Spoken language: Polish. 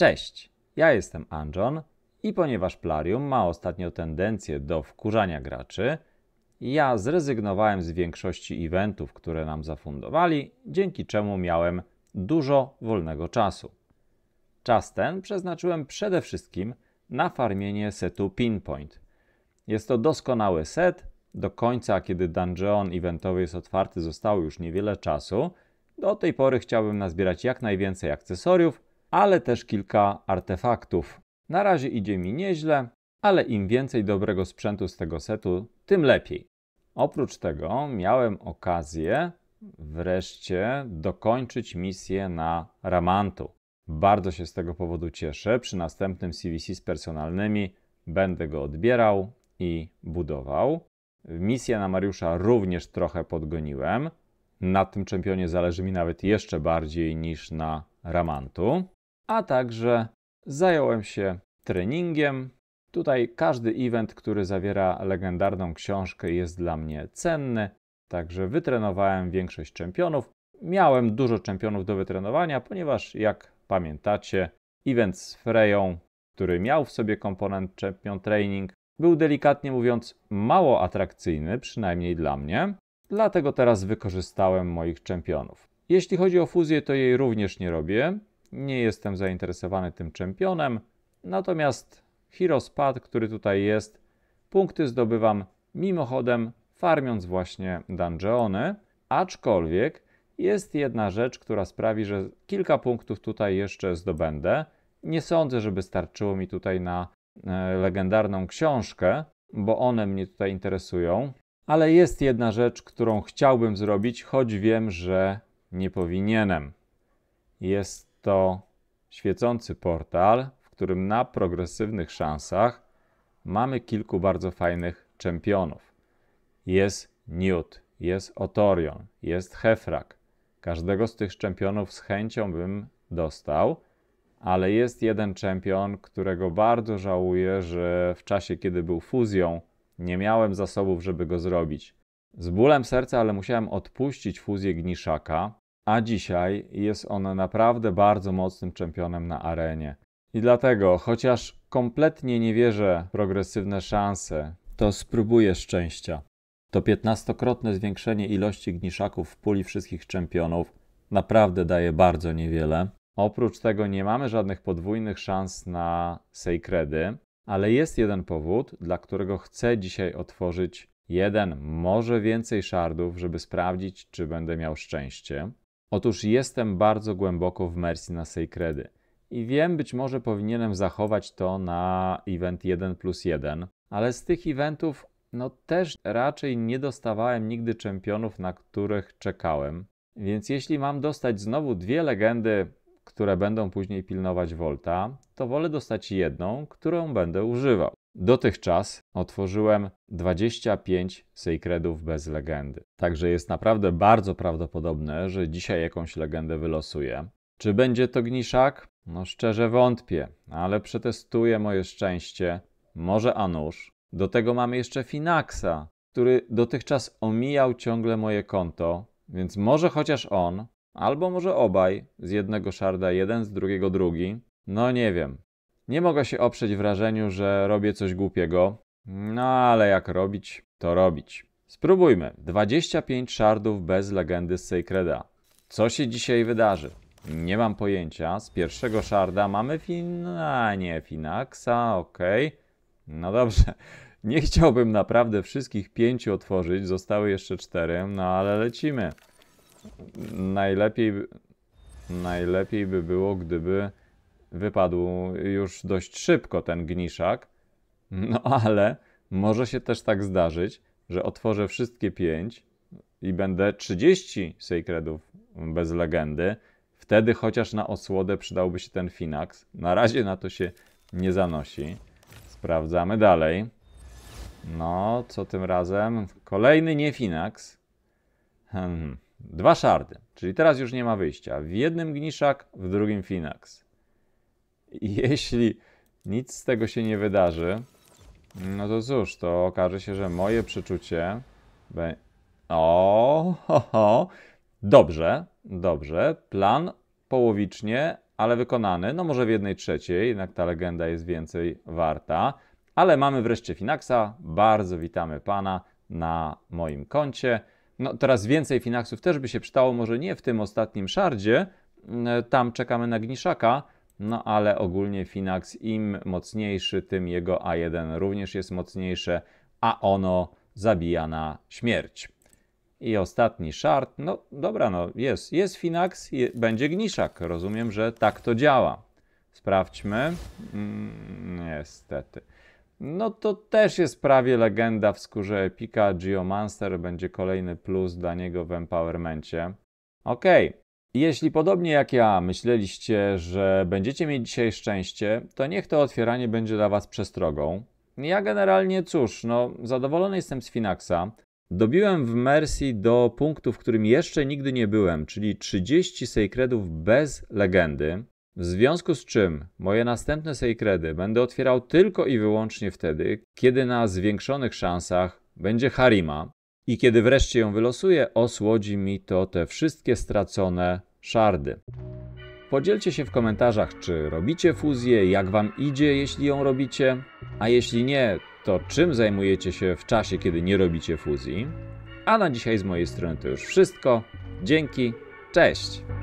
Cześć, ja jestem Anjon i ponieważ Plarium ma ostatnio tendencję do wkurzania graczy, ja zrezygnowałem z większości eventów, które nam zafundowali, dzięki czemu miałem dużo wolnego czasu. Czas ten przeznaczyłem przede wszystkim na farmienie setu Pinpoint. Jest to doskonały set. Do końca, kiedy dungeon eventowy jest otwarty, zostało już niewiele czasu. Do tej pory chciałbym nazbierać jak najwięcej akcesoriów, ale też kilka artefaktów. Na razie idzie mi nieźle, ale im więcej dobrego sprzętu z tego setu, tym lepiej. Oprócz tego miałem okazję wreszcie dokończyć misję na Ramantu. Bardzo się z tego powodu cieszę. Przy następnym CVC z personalnymi będę go odbierał i budował. Misję na Mariusza również trochę podgoniłem. Na tym czempionie zależy mi nawet jeszcze bardziej niż na Ramantu a także zająłem się treningiem. Tutaj każdy event, który zawiera legendarną książkę, jest dla mnie cenny, także wytrenowałem większość czempionów. Miałem dużo czempionów do wytrenowania, ponieważ jak pamiętacie, event z Freją, który miał w sobie komponent champion training, był delikatnie mówiąc mało atrakcyjny, przynajmniej dla mnie, dlatego teraz wykorzystałem moich czempionów. Jeśli chodzi o fuzję, to jej również nie robię, nie jestem zainteresowany tym czempionem, natomiast Hirospad, który tutaj jest, punkty zdobywam mimochodem farmiąc właśnie dungeony, aczkolwiek jest jedna rzecz, która sprawi, że kilka punktów tutaj jeszcze zdobędę. Nie sądzę, żeby starczyło mi tutaj na e, legendarną książkę, bo one mnie tutaj interesują. Ale jest jedna rzecz, którą chciałbym zrobić, choć wiem, że nie powinienem. Jest to świecący portal, w którym na progresywnych szansach mamy kilku bardzo fajnych czempionów. Jest Newt, jest Otorion, jest Hefrak. Każdego z tych czempionów z chęcią bym dostał, ale jest jeden czempion, którego bardzo żałuję, że w czasie, kiedy był fuzją, nie miałem zasobów, żeby go zrobić. Z bólem serca, ale musiałem odpuścić fuzję Gniszaka, a dzisiaj jest on naprawdę bardzo mocnym czempionem na arenie. I dlatego, chociaż kompletnie nie wierzę w progresywne szanse, to spróbuję szczęścia. To piętnastokrotne zwiększenie ilości gniszaków w puli wszystkich czempionów naprawdę daje bardzo niewiele. Oprócz tego nie mamy żadnych podwójnych szans na Sejkredy, ale jest jeden powód, dla którego chcę dzisiaj otworzyć jeden, może więcej szardów, żeby sprawdzić, czy będę miał szczęście. Otóż jestem bardzo głęboko w Mercy na seikredy I wiem, być może powinienem zachować to na event 1 plus 1, ale z tych eventów no też raczej nie dostawałem nigdy czempionów, na których czekałem. Więc jeśli mam dostać znowu dwie legendy, które będą później pilnować Volta, to wolę dostać jedną, którą będę używał. Dotychczas otworzyłem 25 Sacredów bez legendy. Także jest naprawdę bardzo prawdopodobne, że dzisiaj jakąś legendę wylosuję. Czy będzie to Gniszak? No szczerze wątpię, ale przetestuję moje szczęście. Może Anusz. Do tego mamy jeszcze Finaxa, który dotychczas omijał ciągle moje konto, więc może chociaż on, albo może obaj, z jednego szarda jeden, z drugiego drugi. No nie wiem, nie mogę się oprzeć wrażeniu, że robię coś głupiego, no ale jak robić, to robić. Spróbujmy. 25 szardów bez legendy z Sacreda. Co się dzisiaj wydarzy? Nie mam pojęcia. Z pierwszego szarda mamy fin... A nie, Finaxa, okej. Okay. No dobrze. Nie chciałbym naprawdę wszystkich pięciu otworzyć. Zostały jeszcze cztery, no ale lecimy. Najlepiej... Najlepiej by było, gdyby wypadł już dość szybko ten gniszak. No ale może się też tak zdarzyć, że otworzę wszystkie pięć i będę 30 Sacredów bez legendy. Wtedy chociaż na osłodę przydałby się ten Finax. Na razie na to się nie zanosi. Sprawdzamy dalej. No, co tym razem? Kolejny nie Finax. Hmm. Dwa szardy, czyli teraz już nie ma wyjścia. W jednym gniszak, w drugim Finax jeśli nic z tego się nie wydarzy, no to cóż, to okaże się, że moje przeczucie... Be... O, ho, ho. Dobrze, dobrze. Plan połowicznie, ale wykonany. No może w jednej trzeciej, jednak ta legenda jest więcej warta. Ale mamy wreszcie Finaxa. Bardzo witamy Pana na moim koncie. No teraz więcej Finaxów też by się przydało, może nie w tym ostatnim szardzie. E, tam czekamy na Gniszaka, no ale ogólnie Finax im mocniejszy, tym jego A1 również jest mocniejsze, a ono zabija na śmierć. I ostatni szart, no dobra, no jest, jest Finax, je, będzie Gniszak. Rozumiem, że tak to działa. Sprawdźmy. Mm, niestety. No to też jest prawie legenda w skórze Epika. Geomancer będzie kolejny plus dla niego w Empowermencie. Okej, okay. Jeśli podobnie jak ja myśleliście, że będziecie mieć dzisiaj szczęście, to niech to otwieranie będzie dla Was przestrogą. Ja generalnie cóż, no zadowolony jestem z Finaxa. Dobiłem w Mercy do punktu, w którym jeszcze nigdy nie byłem, czyli 30 sejkredów bez legendy. W związku z czym moje następne sejkredy będę otwierał tylko i wyłącznie wtedy, kiedy na zwiększonych szansach będzie Harima, i kiedy wreszcie ją wylosuję, osłodzi mi to te wszystkie stracone szardy. Podzielcie się w komentarzach, czy robicie fuzję, jak wam idzie, jeśli ją robicie, a jeśli nie, to czym zajmujecie się w czasie, kiedy nie robicie fuzji. A na dzisiaj z mojej strony to już wszystko. Dzięki, cześć!